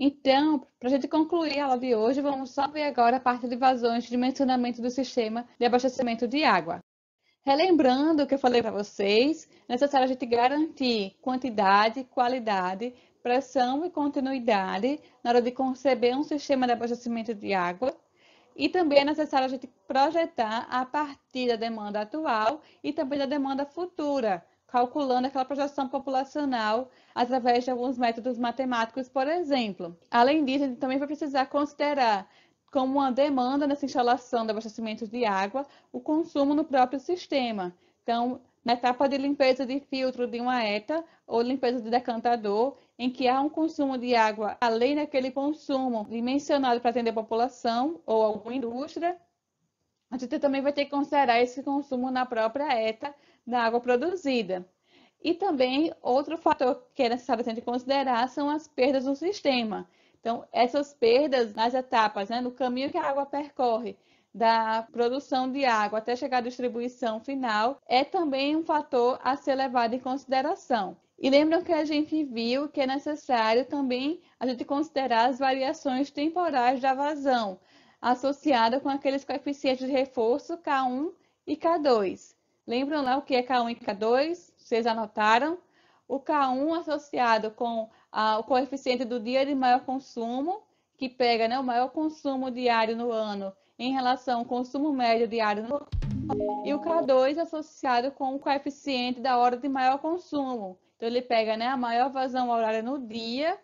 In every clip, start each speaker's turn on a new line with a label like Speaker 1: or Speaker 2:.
Speaker 1: Então, para a gente concluir a aula de hoje, vamos só ver agora a parte de vazões de dimensionamento do sistema de abastecimento de água. Relembrando o que eu falei para vocês, é necessário a gente garantir quantidade, qualidade, pressão e continuidade na hora de conceber um sistema de abastecimento de água. E também é necessário a gente projetar a partir da demanda atual e também da demanda futura, calculando aquela projeção populacional através de alguns métodos matemáticos, por exemplo. Além disso, gente também vai precisar considerar como uma demanda nessa instalação de abastecimento de água o consumo no próprio sistema. Então, na etapa de limpeza de filtro de uma ETA ou limpeza de decantador, em que há um consumo de água além daquele consumo dimensionado para atender a população ou alguma indústria, a gente também vai ter que considerar esse consumo na própria ETA da água produzida. E também outro fator que é necessário gente considerar são as perdas no sistema. Então, essas perdas nas etapas, né, no caminho que a água percorre, da produção de água até chegar à distribuição final, é também um fator a ser levado em consideração. E lembram que a gente viu que é necessário também a gente considerar as variações temporais da vazão, associada com aqueles coeficientes de reforço K1 e K2. Lembram lá o que é K1 e K2? Vocês anotaram? O K1 associado com ah, o coeficiente do dia de maior consumo, que pega né, o maior consumo diário no ano em relação ao consumo médio diário no ano, e o K2 associado com o coeficiente da hora de maior consumo. Então, ele pega né, a maior vazão horária no dia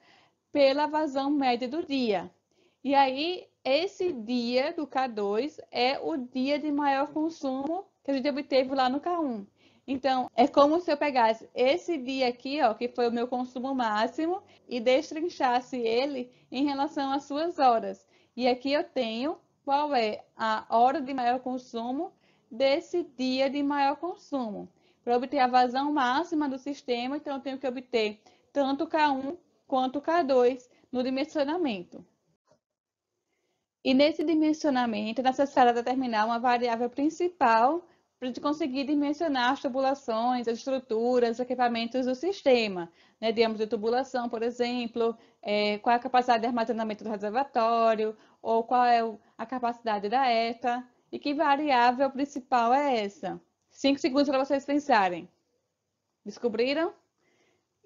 Speaker 1: pela vazão média do dia. E aí, esse dia do K2 é o dia de maior consumo que a gente obteve lá no K1. Então, é como se eu pegasse esse dia aqui, ó, que foi o meu consumo máximo, e destrinchasse ele em relação às suas horas. E aqui eu tenho qual é a hora de maior consumo desse dia de maior consumo. Para obter a vazão máxima do sistema, então eu tenho que obter tanto K1 quanto K2 no dimensionamento. E nesse dimensionamento é necessário determinar uma variável principal para a gente conseguir dimensionar as tubulações, as estruturas, os equipamentos do sistema, né? de âmbito de tubulação, por exemplo, é, qual é a capacidade de armazenamento do reservatório, ou qual é a capacidade da ETA, e que variável principal é essa. Cinco segundos para vocês pensarem. Descobriram?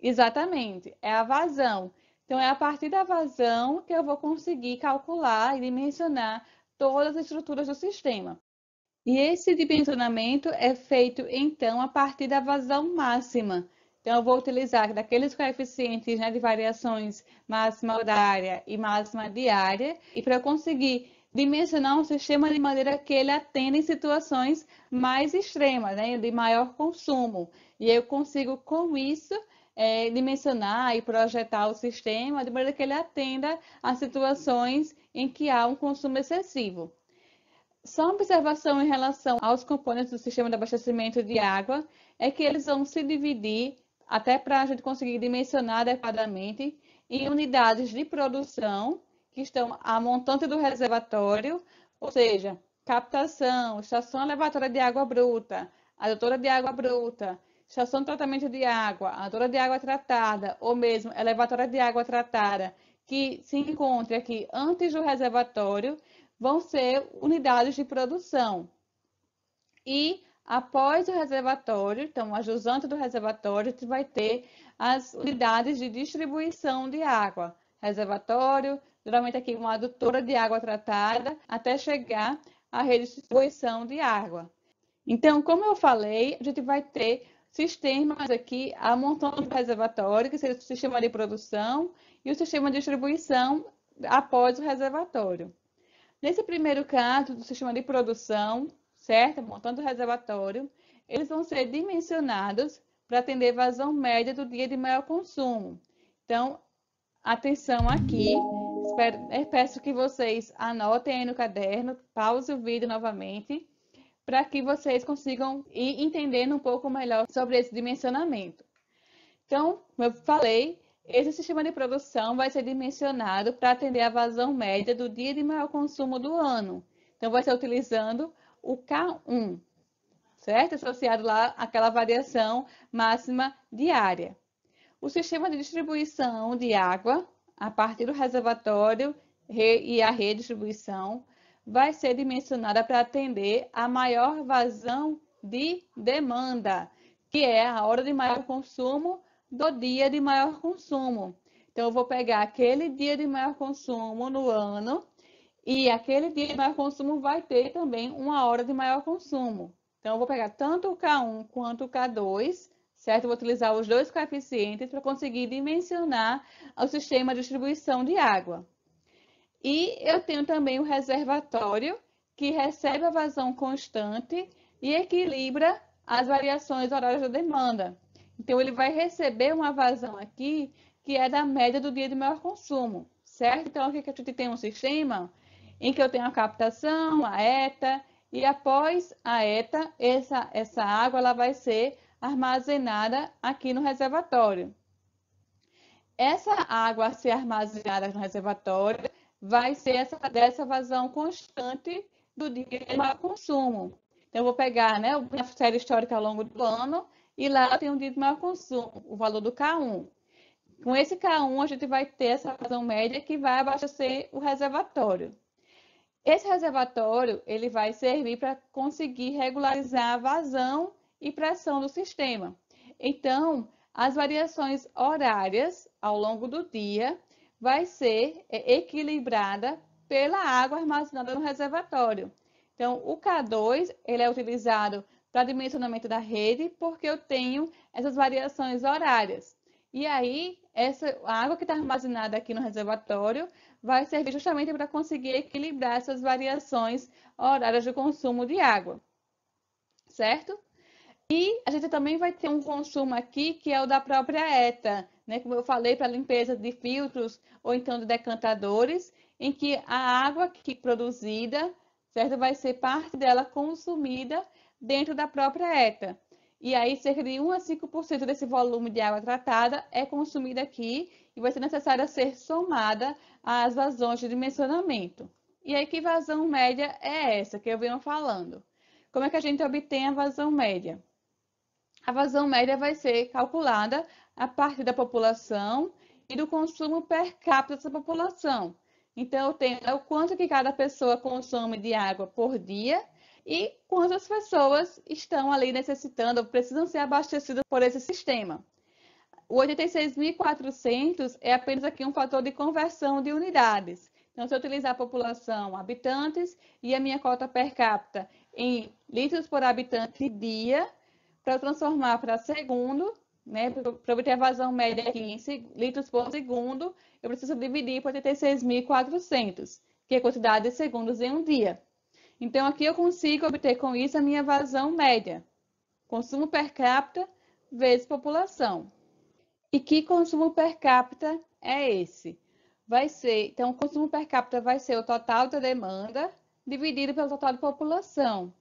Speaker 1: Exatamente, é a vazão. Então, é a partir da vazão que eu vou conseguir calcular e dimensionar todas as estruturas do sistema. E esse dimensionamento é feito, então, a partir da vazão máxima. Então, eu vou utilizar daqueles coeficientes né, de variações máxima horária e máxima diária, e para conseguir dimensionar um sistema de maneira que ele atenda em situações mais extremas, né, de maior consumo. E eu consigo, com isso, é, dimensionar e projetar o sistema de maneira que ele atenda a situações em que há um consumo excessivo. Só uma observação em relação aos componentes do sistema de abastecimento de água é que eles vão se dividir, até para a gente conseguir dimensionar adequadamente, em unidades de produção, que estão a montante do reservatório, ou seja, captação, estação elevatória de água bruta, adutora de água bruta, estação de tratamento de água, adutora de água tratada, ou mesmo elevatória de água tratada, que se encontra aqui antes do reservatório, vão ser unidades de produção. E após o reservatório, então, jusante do reservatório, vai ter as unidades de distribuição de água. Reservatório, geralmente aqui uma adutora de água tratada, até chegar à redistribuição de água. Então, como eu falei, a gente vai ter sistemas aqui, a montão do reservatório, que seria o sistema de produção, e o sistema de distribuição após o reservatório. Nesse primeiro caso do sistema de produção, certo? Montando o reservatório, eles vão ser dimensionados para atender vazão média do dia de maior consumo. Então, atenção aqui. Espero, eh, peço que vocês anotem aí no caderno, pause o vídeo novamente, para que vocês consigam ir entendendo um pouco melhor sobre esse dimensionamento. Então, eu falei esse sistema de produção vai ser dimensionado para atender a vazão média do dia de maior consumo do ano. Então, vai ser utilizando o K1, certo? Associado lá àquela variação máxima diária. O sistema de distribuição de água, a partir do reservatório e a redistribuição, vai ser dimensionada para atender a maior vazão de demanda, que é a hora de maior consumo do dia de maior consumo. Então, eu vou pegar aquele dia de maior consumo no ano e aquele dia de maior consumo vai ter também uma hora de maior consumo. Então, eu vou pegar tanto o K1 quanto o K2, certo? Eu vou utilizar os dois coeficientes para conseguir dimensionar o sistema de distribuição de água. E eu tenho também o reservatório, que recebe a vazão constante e equilibra as variações horárias da demanda. Então, ele vai receber uma vazão aqui que é da média do dia de maior consumo, certo? Então, aqui que a gente tem um sistema em que eu tenho a captação, a ETA, e após a ETA, essa, essa água ela vai ser armazenada aqui no reservatório. Essa água a ser armazenada no reservatório vai ser essa, dessa vazão constante do dia de maior consumo. Então, eu vou pegar né, a série histórica ao longo do ano e lá tem um dito de maior consumo, o valor do K1. Com esse K1, a gente vai ter essa razão média que vai abastecer o reservatório. Esse reservatório ele vai servir para conseguir regularizar a vazão e pressão do sistema. Então, as variações horárias ao longo do dia vai ser é, equilibrada pela água armazenada no reservatório. Então, o K2 ele é utilizado para dimensionamento da rede, porque eu tenho essas variações horárias. E aí, essa a água que está armazenada aqui no reservatório vai servir justamente para conseguir equilibrar essas variações horárias de consumo de água, certo? E a gente também vai ter um consumo aqui que é o da própria ETA, né? como eu falei, para limpeza de filtros ou então de decantadores, em que a água que produzida, certo, vai ser parte dela consumida dentro da própria ETA. E aí, cerca de 1 a 5% desse volume de água tratada é consumida aqui e vai ser necessária ser somada às vazões de dimensionamento. E aí, que vazão média é essa que eu venho falando? Como é que a gente obtém a vazão média? A vazão média vai ser calculada a partir da população e do consumo per capita dessa população. Então, eu tenho o quanto que cada pessoa consome de água por dia e quantas pessoas estão ali necessitando, precisam ser abastecidas por esse sistema. O 86.400 é apenas aqui um fator de conversão de unidades. Então, se eu utilizar a população habitantes e a minha cota per capita em litros por habitante dia, para transformar para segundo, né, para obter a vazão média aqui em litros por segundo, eu preciso dividir por 86.400, que é a quantidade de segundos em um dia. Então, aqui eu consigo obter com isso a minha vazão média, consumo per capita vezes população. E que consumo per capita é esse? Vai ser, então, o consumo per capita vai ser o total da demanda dividido pelo total da população.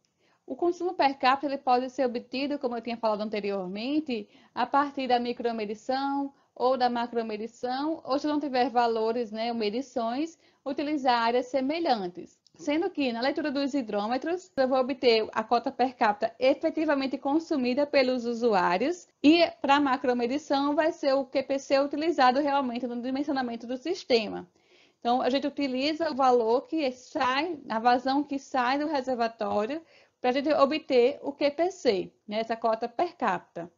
Speaker 1: O consumo per capita ele pode ser obtido, como eu tinha falado anteriormente, a partir da micromedição ou da macromedição, ou se não tiver valores, né, medições, utilizar áreas semelhantes. Sendo que, na leitura dos hidrômetros, eu vou obter a cota per capita efetivamente consumida pelos usuários e, para a macromedição, vai ser o QPC utilizado realmente no dimensionamento do sistema. Então, a gente utiliza o valor que sai, a vazão que sai do reservatório, para a gente obter o QPC, né, essa cota per capita.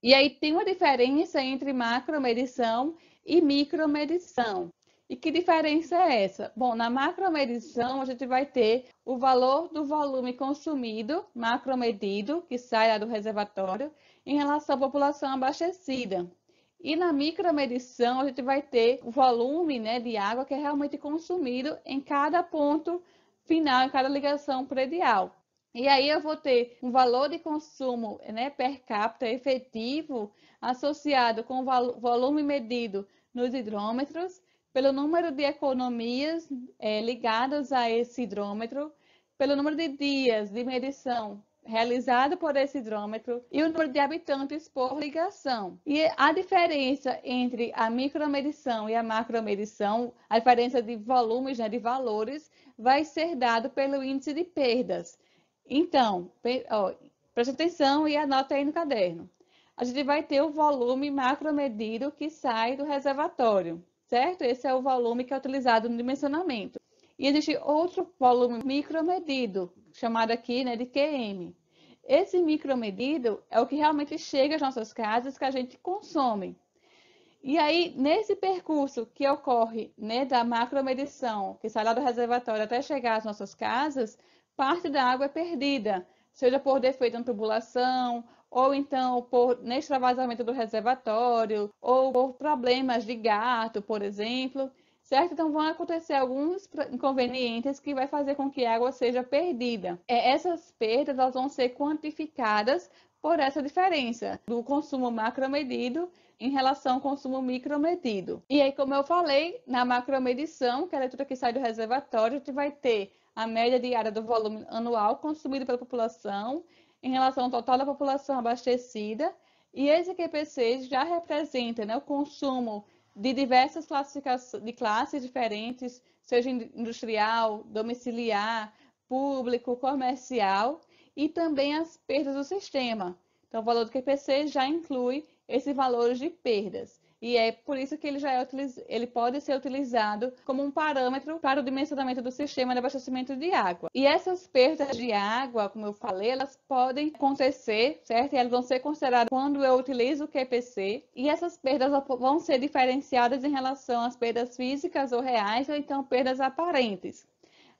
Speaker 1: E aí tem uma diferença entre macromedição e micromedição. E que diferença é essa? Bom, na macromedição a gente vai ter o valor do volume consumido, macromedido, que sai lá do reservatório, em relação à população abastecida. E na micromedição a gente vai ter o volume né, de água que é realmente consumido em cada ponto final, em cada ligação predial. E aí eu vou ter um valor de consumo né, per capita efetivo associado com o volume medido nos hidrômetros pelo número de economias é, ligadas a esse hidrômetro, pelo número de dias de medição realizado por esse hidrômetro e o número de habitantes por ligação. E a diferença entre a micromedição e a macromedição, a diferença de volumes, né, de valores, vai ser dado pelo índice de perdas. Então, ó, preste atenção e anota aí no caderno. A gente vai ter o volume macromedido que sai do reservatório certo? Esse é o volume que é utilizado no dimensionamento. E existe outro volume micromedido, chamado aqui né, de QM. Esse micromedido é o que realmente chega às nossas casas que a gente consome. E aí, nesse percurso que ocorre né, da macromedição, que sai lá do reservatório até chegar às nossas casas, parte da água é perdida, seja por defeito na tubulação ou então por extravasamento do reservatório, ou por problemas de gato, por exemplo, certo? Então vão acontecer alguns inconvenientes que vai fazer com que a água seja perdida. É, essas perdas elas vão ser quantificadas por essa diferença do consumo macromedido em relação ao consumo micromedido. E aí, como eu falei, na macromedição, que é a leitura que sai do reservatório, a gente vai ter a média diária do volume anual consumido pela população em relação ao total da população abastecida, e esse QPC já representa né, o consumo de diversas classificações, de classes diferentes, seja industrial, domiciliar, público, comercial, e também as perdas do sistema. Então, o valor do QPC já inclui esses valores de perdas. E é por isso que ele já é ele pode ser utilizado como um parâmetro para o dimensionamento do sistema de abastecimento de água. E essas perdas de água, como eu falei, elas podem acontecer, certo? E elas vão ser consideradas quando eu utilizo o QPC. E essas perdas vão ser diferenciadas em relação às perdas físicas ou reais, ou então perdas aparentes.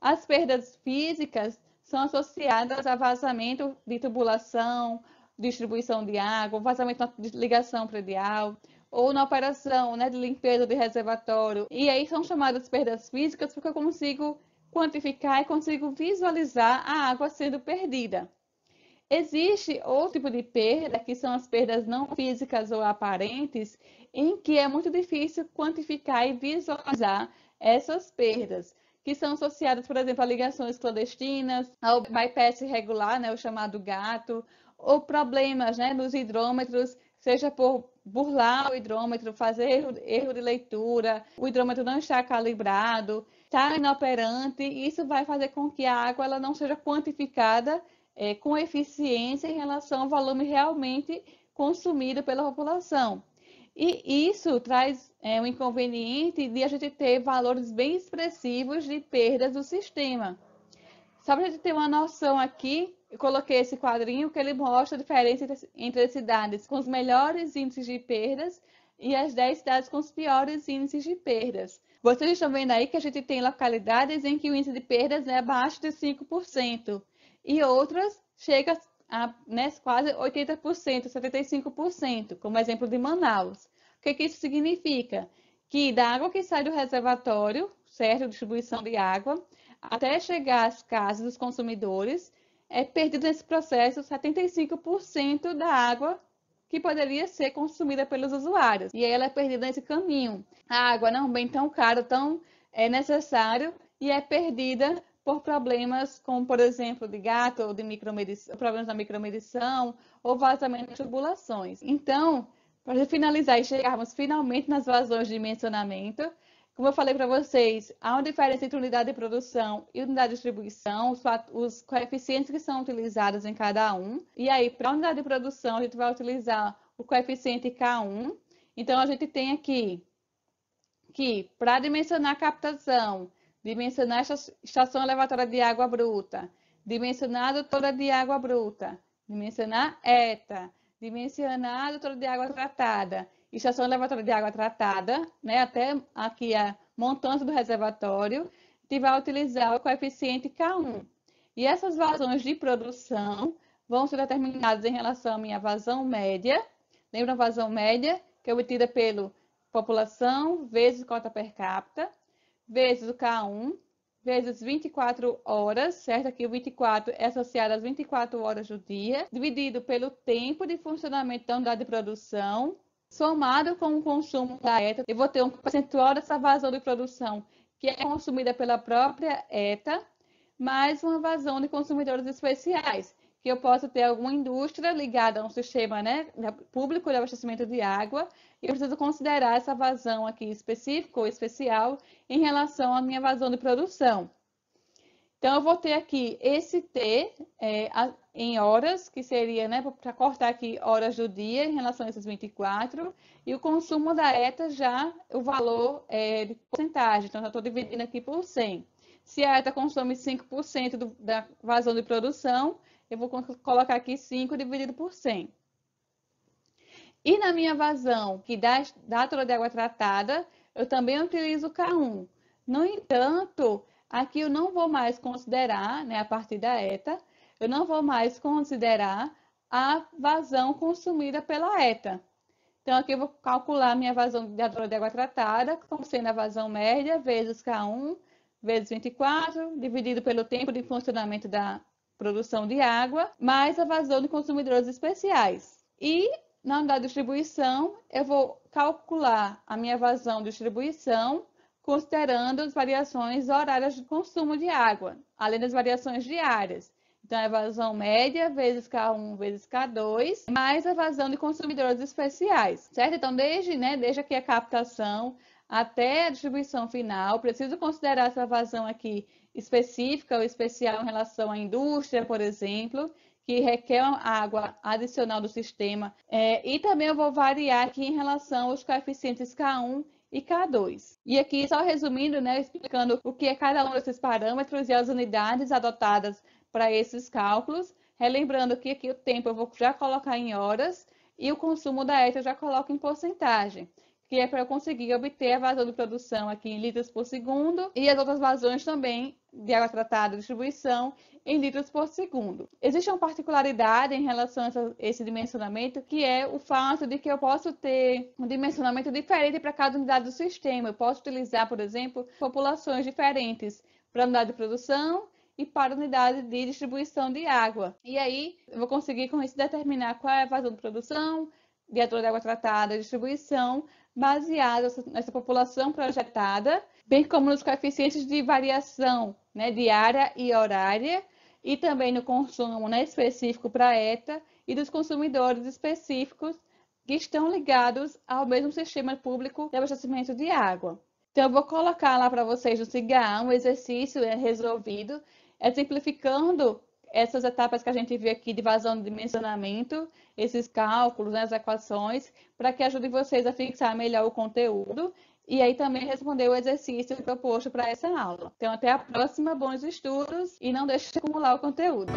Speaker 1: As perdas físicas são associadas a vazamento de tubulação, distribuição de água, vazamento de ligação predial, ou na operação né, de limpeza de reservatório. E aí são chamadas perdas físicas porque eu consigo quantificar e consigo visualizar a água sendo perdida. Existe outro tipo de perda, que são as perdas não físicas ou aparentes, em que é muito difícil quantificar e visualizar essas perdas, que são associadas, por exemplo, a ligações clandestinas, ao bypass irregular, né, o chamado gato, ou problemas né, nos hidrômetros seja por burlar o hidrômetro, fazer erro, erro de leitura, o hidrômetro não está calibrado, está inoperante, isso vai fazer com que a água ela não seja quantificada é, com eficiência em relação ao volume realmente consumido pela população. E isso traz é, um inconveniente de a gente ter valores bem expressivos de perdas do sistema. Só para a gente ter uma noção aqui, eu coloquei esse quadrinho que ele mostra a diferença entre as cidades com os melhores índices de perdas e as 10 cidades com os piores índices de perdas. Vocês estão vendo aí que a gente tem localidades em que o índice de perdas é abaixo de 5% e outras chega a né, quase 80%, 75%, como exemplo de Manaus. O que, que isso significa? Que da água que sai do reservatório, certo? Distribuição de água, até chegar às casas dos consumidores, é perdido nesse processo 75% da água que poderia ser consumida pelos usuários. E ela é perdida nesse caminho. A água não é um bem tão caro, tão é necessário e é perdida por problemas como, por exemplo, de gato ou de micromedição, problemas da micromedição ou vazamento de tubulações. Então, para finalizar e chegarmos finalmente nas vazões de dimensionamento, como eu falei para vocês, há uma diferença entre unidade de produção e unidade de distribuição, os coeficientes que são utilizados em cada um. E aí, para a unidade de produção, a gente vai utilizar o coeficiente K1. Então, a gente tem aqui que, para dimensionar a captação, dimensionar a estação elevatória de água bruta, dimensionar a doutora de água bruta, dimensionar ETA, dimensionar a doutora de água tratada estação elevatória é de água tratada, né, até aqui a montante do reservatório, que vai utilizar o coeficiente K1. E essas vazões de produção vão ser determinadas em relação à minha vazão média. Lembra a vazão média, que é obtida pelo população vezes cota per capita, vezes o K1, vezes 24 horas, certo? Aqui o 24 é associado às 24 horas do dia, dividido pelo tempo de funcionamento da unidade de produção, somado com o consumo da ETA, eu vou ter um percentual dessa vazão de produção que é consumida pela própria ETA, mais uma vazão de consumidores especiais, que eu posso ter alguma indústria ligada a um sistema né, público de abastecimento de água, e eu preciso considerar essa vazão aqui específica ou especial em relação à minha vazão de produção. Então, eu vou ter aqui esse T é, em horas, que seria, né, para cortar aqui horas do dia em relação a esses 24, e o consumo da ETA já, o valor é, de porcentagem, então já estou dividindo aqui por 100. Se a ETA consome 5% do, da vazão de produção, eu vou colocar aqui 5 dividido por 100. E na minha vazão, que dá, a toda de água tratada, eu também utilizo K1. No entanto, Aqui eu não vou mais considerar, né, a partir da ETA, eu não vou mais considerar a vazão consumida pela ETA. Então, aqui eu vou calcular a minha vazão de de água tratada, como sendo a vazão média, vezes K1, vezes 24, dividido pelo tempo de funcionamento da produção de água, mais a vazão de consumidores especiais. E na unidade de distribuição, eu vou calcular a minha vazão de distribuição considerando as variações horárias de consumo de água, além das variações diárias. Então, a evasão média vezes K1 vezes K2, mais a evasão de consumidores especiais, certo? Então, desde, né, desde aqui a captação até a distribuição final, preciso considerar essa evasão aqui específica ou especial em relação à indústria, por exemplo, que requer água adicional do sistema. É, e também eu vou variar aqui em relação aos coeficientes K1 e K2. E aqui, só resumindo, né, explicando o que é cada um desses parâmetros e as unidades adotadas para esses cálculos, relembrando que aqui o tempo eu vou já colocar em horas e o consumo da ETA eu já coloco em porcentagem que é para eu conseguir obter a vazão de produção aqui em litros por segundo e as outras vazões também de água tratada, distribuição em litros por segundo. Existe uma particularidade em relação a esse dimensionamento, que é o fato de que eu posso ter um dimensionamento diferente para cada unidade do sistema. Eu posso utilizar, por exemplo, populações diferentes para a unidade de produção e para a unidade de distribuição de água. E aí, eu vou conseguir com isso determinar qual é a vazão de produção, viatura de água tratada, distribuição, baseada nessa população projetada, bem como nos coeficientes de variação né, diária e horária, e também no consumo né, específico para ETA e dos consumidores específicos que estão ligados ao mesmo sistema público de abastecimento de água. Então, eu vou colocar lá para vocês no CIGA um exercício é, resolvido, exemplificando simplificando essas etapas que a gente vê aqui de vazão de dimensionamento, esses cálculos, né, as equações, para que ajude vocês a fixar melhor o conteúdo e aí também responder o exercício proposto para essa aula. Então, até a próxima, bons estudos e não deixe de acumular o conteúdo.